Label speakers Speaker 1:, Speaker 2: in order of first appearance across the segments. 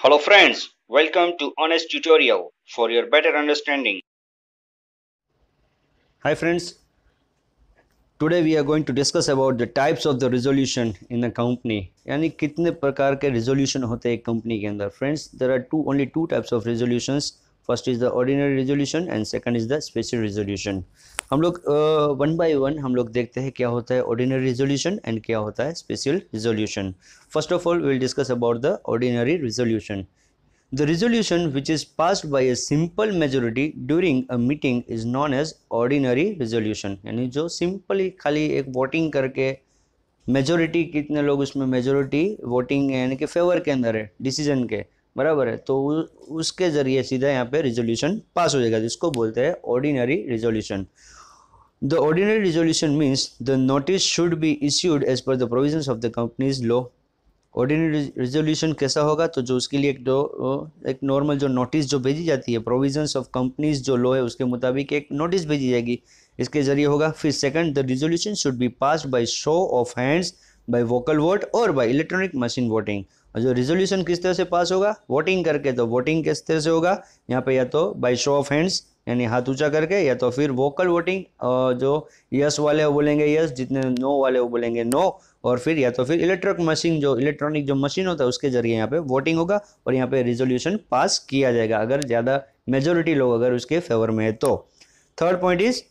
Speaker 1: Hello friends, welcome to Honest Tutorial for your better understanding. Hi friends, today we are going to discuss about the types of the resolution in a company. यानी कितने प्रकार के resolution होते हैं company के अंदर Friends, there are two only two types of resolutions. First is the ordinary resolution and second is the special resolution हम लोग वन बाय वन हम लोग देखते हैं क्या होता है ऑर्डिनरी रेजोल्यूशन एंड क्या होता है special resolution first of all will discuss about the ordinary resolution the resolution which is passed by a simple majority during a meeting is known as ordinary resolution यानी जो simply खाली एक voting करके majority कितने लोग उसमें majority voting यानी कि फेवर के अंदर है डिसीजन के बराबर है तो उसके ज़रिए सीधा यहाँ पे रिजोल्यूशन पास हो जाएगा जिसको बोलते हैं ordinary resolution the ordinary resolution means the notice should be issued as per the provision of the companies law ordinary resolution कैसा होगा तो जो उसके लिए एक जो एक नॉर्मल जो नोटिस जो भेजी जाती है प्रोविजन ऑफ कंपनीज जो लॉ है उसके मुताबिक एक नोटिस भेजी जाएगी इसके जरिए होगा फिर second the resolution should be pass by show of hands by vocal vote और बाय इलेक्ट्रॉनिक मशीन वोटिंग और जो रिजोल्यूशन किस तरह से पास होगा वोटिंग करके तो वोटिंग किस तरह से होगा यहाँ पे या तो बाई शो ऑफ हैंड्स यानी हाथ ऊंचा करके या तो फिर वोकल वोटिंग जो यस वाले वो बोलेंगे यस जितने नो वाले वो बोलेंगे नो और फिर या तो फिर इलेक्ट्रिक मशीन जो इलेक्ट्रॉनिक जो मशीन होता है उसके जरिए यहाँ पे वोटिंग होगा और यहाँ पे रिजोल्यूशन पास किया जाएगा अगर ज़्यादा मेजोरिटी लोग अगर उसके फेवर में है तो third point is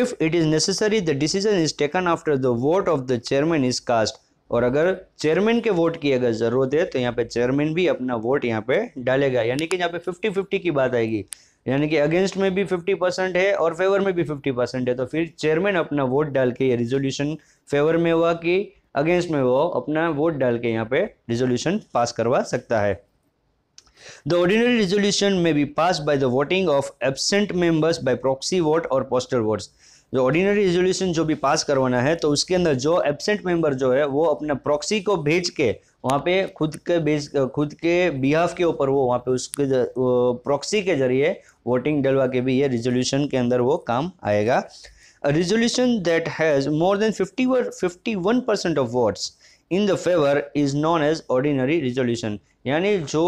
Speaker 1: if it is necessary the decision is taken after the vote of the chairman is cast और अगर चेयरमैन के वोट की अगर ज़रूरत है तो यहाँ पे चेयरमैन भी अपना वोट यहाँ पे डालेगा यानी कि यहाँ पे फिफ्टी फिफ्टी की बात आएगी यानी कि अगेंस्ट में भी फिफ्टी परसेंट है और फेवर में भी फिफ्टी परसेंट है तो फिर चेयरमैन अपना वोट डाल के ये रिजोल्यूशन फेवर में हुआ कि अगेंस्ट में वो अपना वोट डाल के यहाँ पे रिजोल्यूशन पास करवा सकता है द ऑर्डिनरी रिजोल्यूशन में be pass by the voting of absent members by proxy vote और पोस्टल वोट्स जो ऑर्डिनरी रेजोल्यूशन जो भी पास करवाना है तो उसके अंदर जो एबसेंट मेंबर जो है वो अपना प्रॉक्सी को भेज के वहाँ पे खुद के बेस खुद के बिहाफ के ऊपर वो वहाँ पे उसके प्रॉक्सी के जरिए वोटिंग डलवा के भी ये रिजोल्यूशन के अंदर वो काम आएगा resolution that has more than fifty fifty one percent of votes in the favour is known as ordinary resolution यानी जो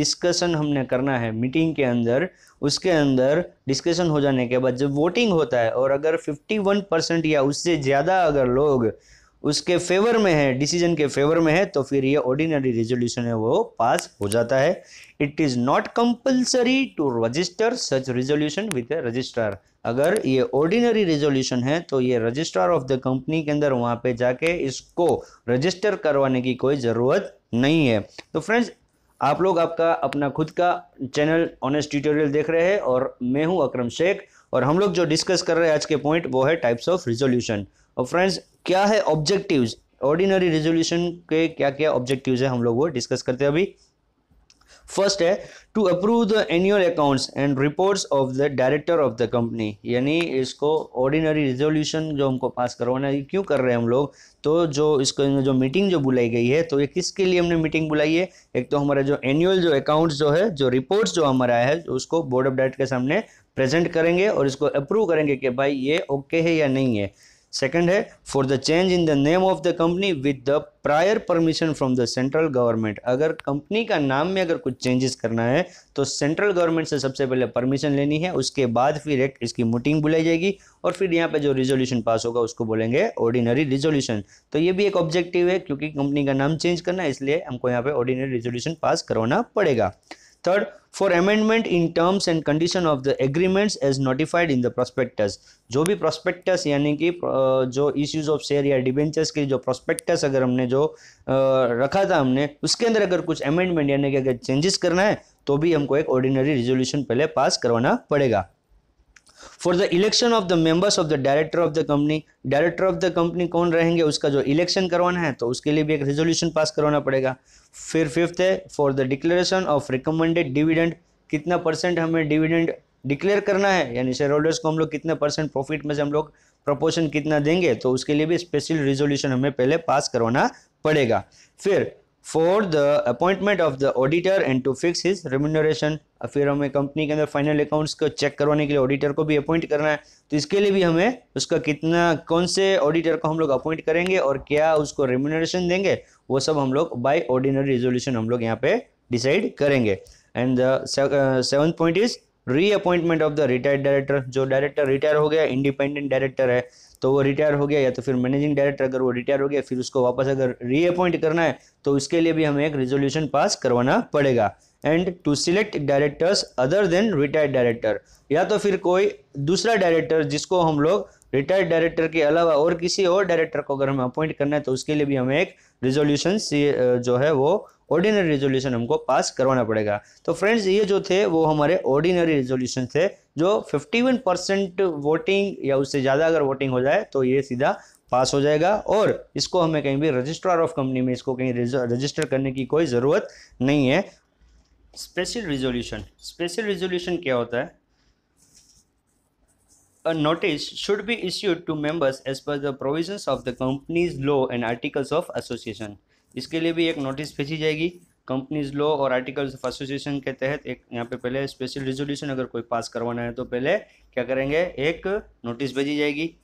Speaker 1: डिस्कशन हमने करना है मीटिंग के अंदर उसके अंदर डिस्कशन हो जाने के बाद जब वोटिंग होता है और अगर 51 परसेंट या उससे ज़्यादा अगर लोग उसके फेवर में है डिसीजन के फेवर में है तो फिर ये ऑर्डिनरी रेजोल्यूशन है वो पास हो जाता है it is not compulsory to register such resolution with registrar अगर ये ऑर्डिनरी रेजोल्यूशन है तो ये रजिस्ट्रार ऑफ द कंपनी के अंदर वहां पे जाके इसको रजिस्टर करवाने की कोई ज़रूरत नहीं है तो फ्रेंड्स आप लोग आपका अपना खुद का चैनल ऑनेस्ट ट्यूटोरियल देख रहे हैं और मैं हूँ अक्रम शेख और हम लोग जो डिस्कस कर रहे हैं आज के पॉइंट वो है टाइप्स ऑफ रिजोल्यूशन और फ्रेंड्स क्या है ऑब्जेक्टिव ऑर्डिनरी रेजोल्यूशन के क्या क्या ऑब्जेक्टिव है हम लोग वो डिस्कस करते हैं अभी फर्स्ट है to approve the annual accounts and reports of the director of the company यानी इसको ऑर्डिनरी रिजोल्यूशन जो हमको पास करवाना है क्यों कर रहे हैं हम लोग तो जो इसको जो मीटिंग जो बुलाई गई है तो ये किसके लिए हमने मीटिंग बुलाई है एक तो हमारा जो एनुअल जो अकाउंट्स जो है जो रिपोर्ट्स जो हमारा है उसको बोर्ड ऑफ डायरेक्टर के सामने प्रेजेंट करेंगे और इसको अप्रूव करेंगे कि भाई ये ओके है या नहीं है सेकंड है for the change in the name of the company with the prior permission from the central government अगर कंपनी का नाम में अगर कुछ चेंजेस करना है तो सेंट्रल गवर्नमेंट से सबसे पहले परमिशन लेनी है उसके बाद फिर एक इसकी मीटिंग बुलाई जाएगी और फिर यहाँ पे जो रिजोल्यूशन पास होगा उसको बोलेंगे ऑर्डिनरी रिजोल्यूशन तो ये भी एक ऑब्जेक्टिव है क्योंकि कंपनी का नाम चेंज करना है इसलिए हमको यहाँ पे ऑर्डिनरी रिजोल्यूशन पास करवाना पड़ेगा third for amendment in terms and condition of the agreements as notified in the prospectus जो भी प्रोस्पेक्टस यानी कि जो इश्यूज ऑफ शेयर या डिबेंचर्स के जो प्रोस्पेक्टस अगर हमने जो रखा था हमने उसके अंदर अगर कुछ अमेंडमेंट यानी कि अगर चेंजेस करना है तो भी हमको एक ऑर्डिनरी रिजोल्यूशन पहले पास करवाना पड़ेगा for the election of the members of the director of the company director of the company कौन रहेंगे उसका जो इलेक्शन करवाना है तो उसके लिए भी एक रेजोल्यूशन पास करवाना पड़ेगा फिर फिफ्थ है for the declaration of recommended dividend कितना परसेंट हमें डिविडेंड डिक्लेयर करना है यानी शेयर होल्डर्स को हम लोग कितने परसेंट प्रॉफिट में से हम लोग प्रपोर्शन कितना देंगे तो उसके लिए भी स्पेशल रेजोल्यूशन हमें पहले पास करवाना पड़ेगा फिर for the appointment of the auditor and to fix his remuneration फिर हमें कंपनी के अंदर फाइनल अकाउंट्स को चेक करवाने के लिए ऑडिटर को भी अपॉइंट करना है तो इसके लिए भी हमें उसका कितना कौन से ऑडिटर को हम लोग अपॉइंट करेंगे और क्या उसको रेम्यूनरेशन देंगे वो सब हम लोग बाई ऑर्डिनरी रेजोल्यूशन हम लोग यहाँ पे डिसाइड करेंगे and seven point is reappointment of the retired director जो डायरेक्टर रिटायर हो गया इंडिपेंडेंट डायरेक्टर है तो वो रिटायर हो गया या तो फिर मैनेजिंग डायरेक्टर अगर वो रिटायर हो गया फिर उसको वापस अगर रीअपॉइंट करना है तो उसके लिए भी हमें एक रिजोल्यूशन पास करवाना पड़ेगा and to select directors other than retired director या तो फिर कोई दूसरा डायरेक्टर जिसको हम लोग रिटायर्ड डायरेक्टर के अलावा और किसी और डायरेक्टर को अगर हमें अपॉइंट करना है तो उसके लिए भी हमें एक रिजोल्यूशन जो है वो ऑर्डिनरी रेजोल्यूशन हमको पास करवाना पड़ेगा तो फ्रेंड्स ये जो थे वो हमारे ऑर्डिनरी रेजोल्यूशन थे जो 51 परसेंट वोटिंग या उससे ज़्यादा अगर वोटिंग हो जाए तो ये सीधा पास हो जाएगा और इसको हमें कहीं भी रजिस्ट्रार ऑफ कंपनी में इसको कहीं रजिस्टर करने की कोई ज़रूरत नहीं है स्पेशल रिजोल्यूशन स्पेशल रिजोल्यूशन क्या होता है a notice should be issued to members as per the provisions of the company's law and articles of association इसके लिए भी एक नोटिस भेजी जाएगी कंपनीज लॉ और आर्टिकल्स ऑफ एसोसिएशन के तहत एक यहाँ पे पहले स्पेशल रेजोल्यूशन अगर कोई पास करवाना है तो पहले क्या करेंगे एक नोटिस भेजी जाएगी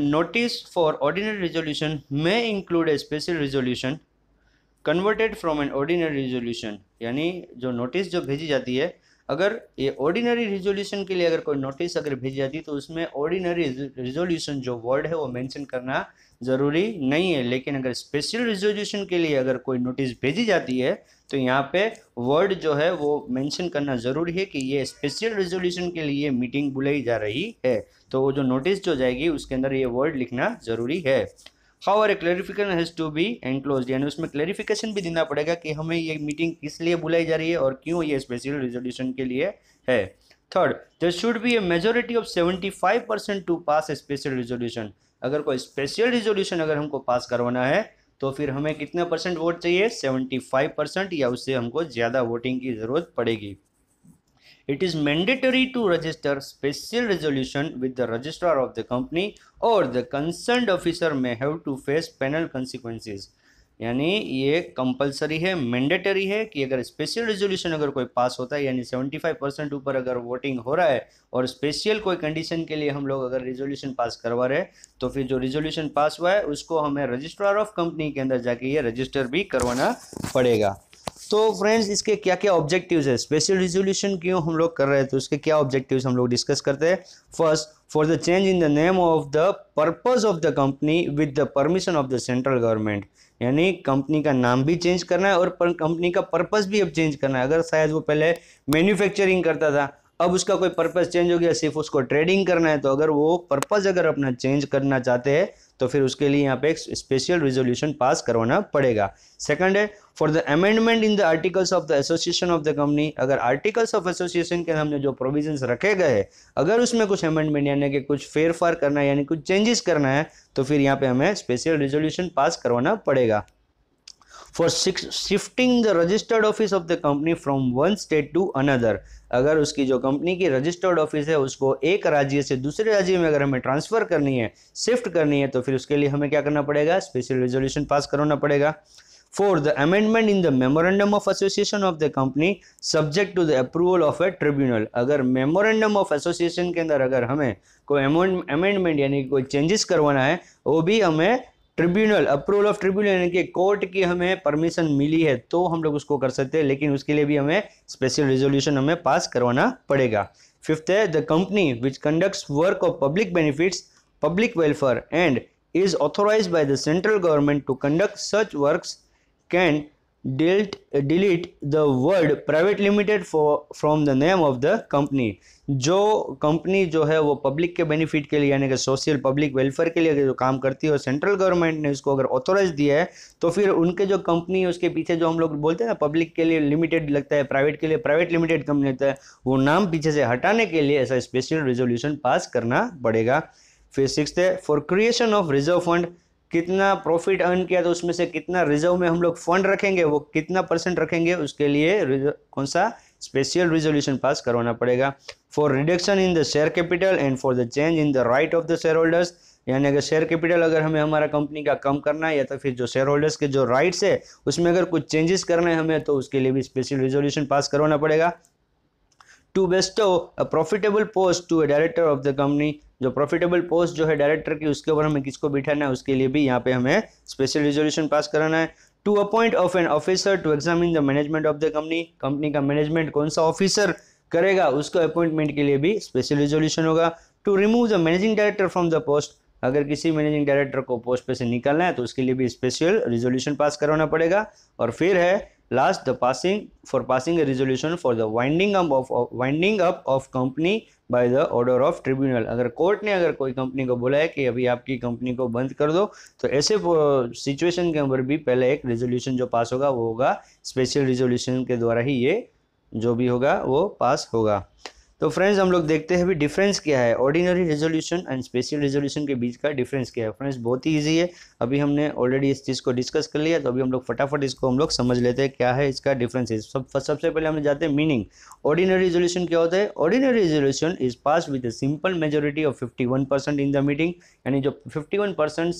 Speaker 1: नोटिस फॉर ऑर्डिनरी रेजोल्यूशन में include a special resolution converted from an ordinary resolution यानी जो नोटिस जो भेजी जाती है अगर ये ऑर्डिनरी रिजोल्यूशन के लिए अगर कोई नोटिस अगर भेजी जाती है तो उसमें ऑर्डिनरी रिजोल्यूशन जो वर्ड है वो मेंशन करना ज़रूरी नहीं है लेकिन अगर स्पेशल रिजोल्यूशन के लिए अगर कोई नोटिस भेजी जाती है तो यहाँ पे वर्ड जो है वो मेंशन करना ज़रूरी है कि ये स्पेशल रिजोल्यूशन के लिए मीटिंग बुलाई जा रही है तो वो जो नोटिस जो जाएगी उसके अंदर ये वर्ड लिखना ज़रूरी है how are clarification has to be enclose यानी उसमें क्लेरिफिकेशन भी देना पड़ेगा कि हमें ये मीटिंग किस लिए बुलाई जा रही है और क्यों ये स्पेशल रिजोल्यूशन के लिए है third there should be a majority of seventy five percent to pass a special resolution अगर कोई स्पेशल रिजोल्यूशन अगर हमको पास करवाना है तो फिर हमें कितना परसेंट वोट चाहिए सेवेंटी फाइव परसेंट या उससे हमको ज़्यादा वोटिंग की ज़रूरत पड़ेगी it is mandatory to register special resolution with the registrar of the company or the concerned officer may have to face penal consequences यानी ये कंपलसरी है मैंडेटरी है कि अगर स्पेशल रेजोल्यूशन अगर कोई पास होता है यानी 75 परसेंट ऊपर अगर वोटिंग हो रहा है और स्पेशल कोई कंडीशन के लिए हम लोग अगर रेजोल्यूशन पास करवा रहे हैं तो फिर जो रेजोल्यूशन पास हुआ है उसको हमें रजिस्ट्रार ऑफ कंपनी के अंदर जाके ये रजिस्टर भी करवाना पड़ेगा तो फ्रेंड्स इसके क्या क्या ऑब्जेक्टिव्स है स्पेशल रिजोल्यूशन क्यों हम लोग कर रहे हैं तो उसके क्या ऑब्जेक्टिव्स हम लोग डिस्कस करते हैं first for the change in the name of the purpose of the company with the permission of the central government यानी कंपनी का नाम भी चेंज करना है और कंपनी का पर्पज भी अब चेंज करना है अगर शायद वो पहले मैन्युफैक्चरिंग करता था अब उसका कोई पर्पज चेंज हो गया सिर्फ उसको ट्रेडिंग करना है तो अगर वो पर्पज अगर अपना चेंज करना चाहते हैं तो फिर उसके लिए यहाँ पे एक स्पेशल रिजोल्यूशन पास करवाना पड़ेगा सेकंड है for the amendment in the articles of the association of the company अगर आर्टिकल्स ऑफ एसोसिएशन के हमने जो प्रोविजन रखे गए हैं अगर उसमें कुछ अमेंडमेंट यानी कि कुछ फेरफार करना है यानी कुछ चेंजेस करना है तो फिर यहाँ पे हमें स्पेशल रिजोल्यूशन पास करवाना पड़ेगा for shifting the registered office of the company from one state to another अगर उसकी जो कंपनी की रजिस्टर्ड ऑफिस है उसको एक राज्य से दूसरे राज्य में अगर हमें ट्रांसफर करनी है शिफ्ट करनी है तो फिर उसके लिए हमें क्या करना पड़ेगा स्पेशल रेजोल्यूशन पास करवाना पड़ेगा for the amendment in the memorandum of association of the company subject to the approval of a tribunal अगर मेमोरेंडम ऑफ एसोसिएशन के अंदर अगर हमें कोई अमेंडमेंट यानी कोई चेंजेस करवाना है वो भी हमें ट्रिब्यूनल अप्रूवल ऑफ ट्रिब्यूनल यानी कि कोर्ट की हमें परमिशन मिली है तो हम लोग उसको कर सकते हैं लेकिन उसके लिए भी हमें स्पेशल रेजोल्यूशन हमें पास करवाना पड़ेगा फिफ्थ है the company which conducts work of public benefits public welfare and is authorise by the central government to conduct such works can delete, delete the word private limited for from the name of the company जो company जो है वो public के benefit के लिए यानी कि social public welfare के लिए जो काम करती है और सेंट्रल गवर्नमेंट ने उसको अगर ऑथोराइज दिया है तो फिर उनके जो कंपनी है उसके पीछे जो हम लोग बोलते हैं ना पब्लिक के लिए लिमिटेड लगता है प्राइवेट के लिए प्राइवेट लिमिटेड कंपनी लगता है वो नाम पीछे से हटाने के लिए ऐसा स्पेशल रेजोल्यूशन पास करना पड़ेगा फिर सिक्स है for creation of reserve fund कितना प्रॉफिट अर्न किया तो उसमें से कितना रिजर्व में हम लोग फंड रखेंगे वो कितना परसेंट रखेंगे उसके लिए कौन सा स्पेशल रिजोल्यूशन पास करवाना पड़ेगा for reduction in the share capital and for the change in the right of the shareholders यानी अगर शेयर कैपिटल अगर हमें हमारा कंपनी का कम करना है या तो फिर जो शेयर होल्डर्स के जो राइट्स है उसमें अगर कुछ चेंजेस करना है हमें तो उसके लिए भी स्पेशल रिजोल्यूशन पास करवाना पड़ेगा to bestow a profitable post to a director of the company जो प्रॉफिटेबल पोस्ट जो है डायरेक्टर की उसके ऊपर हमें किसको बिठाना है उसके लिए भी यहाँ पे हमें स्पेशल रिजोल्यूशन पास कराना है to appoint of an officer to examine the management of the company company का मैनेजमेंट कौन सा ऑफिसर करेगा उसको अपॉइंटमेंट के लिए भी स्पेशल रिजोल्यूशन होगा to remove the managing director from the post अगर किसी मैनेजिंग डायरेक्टर को पोस्ट पे से निकालना है तो उसके लिए भी स्पेशल रिजोल्यूशन पास करवाना पड़ेगा और फिर है last the passing for passing a resolution for the winding up of, of winding up of company by the order of tribunal अगर कोर्ट ने अगर कोई कंपनी को बोला है कि अभी आपकी कंपनी को बंद कर दो तो ऐसे सिचुएशन के अंदर भी पहले एक रेजोल्यूशन जो पास होगा वो होगा स्पेशल रेजोल्यूशन के द्वारा ही ये जो भी होगा वो पास होगा तो फ्रेंड्स हम लोग देखते हैं भी डिफरेंस क्या है ordinary resolution and special resolution के बीच का डिफरेंस क्या है फ्रेंड्स बहुत ही ईजी है अभी हमने ऑलरेडी इस चीज़ को डिस्कस कर लिया तो अभी हम लोग फटाफट इसको हम लोग समझ लेते हैं क्या है इसका डिफरेंसेस सब सबसे पहले हम जाते हैं मीनिंग ऑर्डिनरी रेजोल्यूशन क्या होता है ordinary resolution is pass with simple majority of fifty in the meeting यानी जो फिफ्टी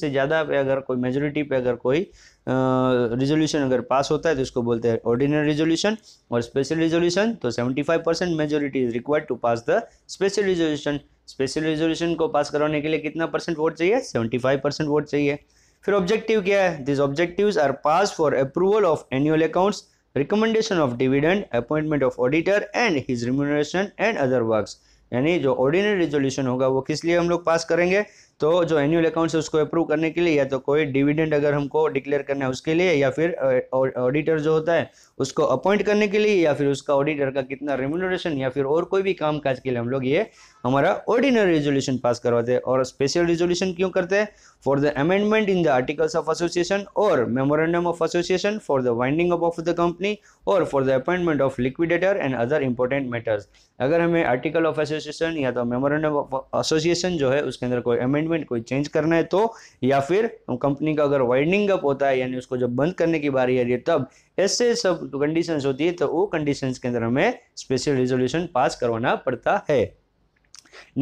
Speaker 1: से ज़्यादा पे अगर कोई मेजोरिटी पे अगर कोई रिजोल्यूशन अगर पास होता है तो इसको बोलते हैं ऑर्डिनरी रिजोल्यूशन और स्पेशल रिजोल्यूशन तो 75 percent majority is required to pass the special resolution special resolution को पास कराने के लिए कितना परसेंट वोट चाहिए 75 परसेंट वोट चाहिए फिर ऑब्जेक्टिव क्या है this objective are pass for approval of annual accounts recommendation of dividend appointment of auditor and his remuneration and other work यानी जो ऑर्डिनरी रिजोल्यूशन होगा वो किस लिए हम लोग पास करेंगे तो जो एनुअल अकाउंट्स है उसको अप्रूव करने के लिए या तो कोई डिविडेंड अगर हमको डिक्लेयर करना है उसके लिए या फिर ऑडिटर जो होता है उसको अपॉइंट करने के लिए या फिर उसका ऑडिटर का कितना रेमुनरेशन या फिर और कोई भी काम काज के लिए हम लोग ये हमारा ऑर्डिनरी रेजोल्यूशन पास करवाते हैं और स्पेशल रेजोल्यूशन क्यों करते हैं for the amendment in the articles of association or memorandum of association for the winding up of the company or for the appointment of liquidator and other important matters अगर हमें article of association या तो memorandum of association जो है उसके अंदर कोई amendment कोई change करना है तो या फिर हम कंपनी का अगर वाइंडिंग अप होता है यानी उसको जब बंद करने की बारी आ रही है तब ऐसे सब कंडीशंस होती है तो वो कंडीशंस के अंदर हमें स्पेशल रेजोल्यूशन पास करवाना पड़ता है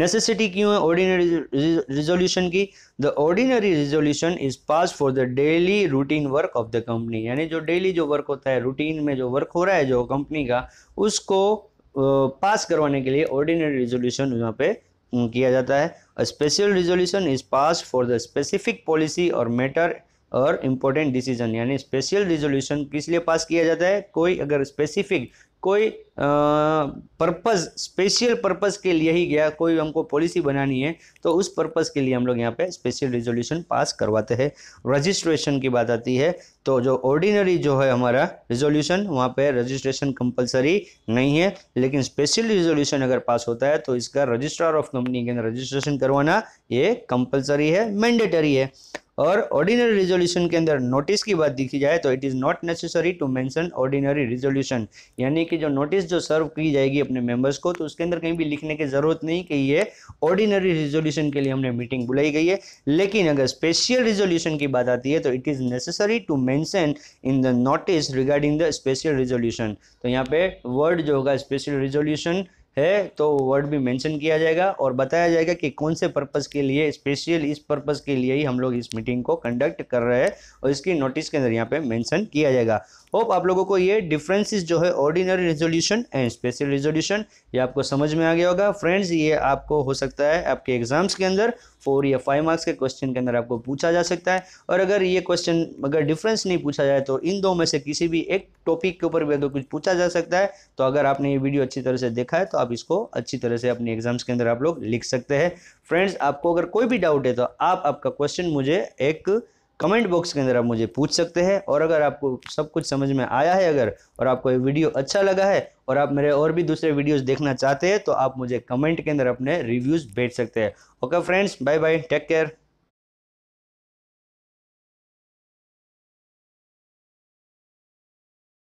Speaker 1: नेसेसिटी क्यों है ऑर्डिनरी रिजोल्यूशन की the ordinary resolution is pass for the daily routine work of the company यानी जो डेली जो वर्क होता है रूटीन में जो वर्क हो रहा है जो कंपनी का उसको पास करवाने के लिए ऑर्डिनरी रिजोल्यूशन यहाँ पे किया जाता है special resolution is pass for the specific policy और मैटर और इम्पोर्टेंट डिसीजन यानी स्पेशल रिजोल्यूशन किस लिए पास किया जाता है कोई अगर स्पेसिफिक कोई पर्पज़ स्पेशल पर्पज़ के लिए ही गया कोई हमको पॉलिसी बनानी है तो उस पर्पज़ के लिए हम लोग यहाँ पे स्पेशल रिजोल्यूशन पास करवाते हैं रजिस्ट्रेशन की बात आती है तो जो ऑर्डिनरी जो है हमारा रिजोल्यूशन वहाँ पे रजिस्ट्रेशन कंपलसरी नहीं है लेकिन स्पेशल रिजोल्यूशन अगर पास होता है तो इसका रजिस्ट्रार ऑफ कंपनी के अंदर रजिस्ट्रेशन करवाना ये कंपलसरी है मैंडेटरी है और ऑर्डिनरी रिजोल्यूशन के अंदर नोटिस की बात देखी जाए तो it is not necessary to mention ordinary resolution यानी कि जो नोटिस जो सर्व की जाएगी अपने मेंबर्स को तो उसके अंदर कहीं भी लिखने की ज़रूरत नहीं कि ये ऑर्डिनरी रिजोल्यूशन के लिए हमने मीटिंग बुलाई गई है लेकिन अगर स्पेशल रिजोल्यूशन की बात आती है तो it is necessary to mention in the notice regarding the special resolution तो यहाँ पे वर्ड जो होगा स्पेशल रिजोल्यूशन है तो वर्ड भी मेंशन किया जाएगा और बताया जाएगा कि कौन से पर्पज़ के लिए स्पेशल इस पर्पज़ के लिए ही हम लोग इस मीटिंग को कंडक्ट कर रहे हैं और इसकी नोटिस के अंदर यहाँ पे मेंशन किया जाएगा होप आप लोगों को ये डिफरेंसेस जो है ordinary resolution and special resolution ये आपको समझ में आ गया होगा फ्रेंड्स ये आपको हो सकता है आपके एग्जाम्स के अंदर फोर या फाइव मार्क्स के क्वेश्चन के अंदर आपको पूछा जा सकता है और अगर ये क्वेश्चन अगर डिफरेंस नहीं पूछा जाए तो इन दो में से किसी भी एक टॉपिक के ऊपर भी अगर कुछ पूछा जा सकता है तो अगर आपने ये वीडियो अच्छी तरह से देखा है तो आप इसको अच्छी तरह से अपने एग्जाम्स के अंदर आप लोग लिख सकते हैं फ्रेंड्स आपको अगर कोई भी डाउट है तो आप आपका क्वेश्चन मुझे एक कमेंट बॉक्स के अंदर आप मुझे पूछ सकते हैं और अगर आपको सब कुछ समझ में आया है अगर और आपको ये वीडियो अच्छा लगा है और आप मेरे और भी दूसरे वीडियोस देखना चाहते हैं तो आप मुझे कमेंट के अंदर अपने रिव्यूज़ भेज सकते हैं okay friends bye bye take care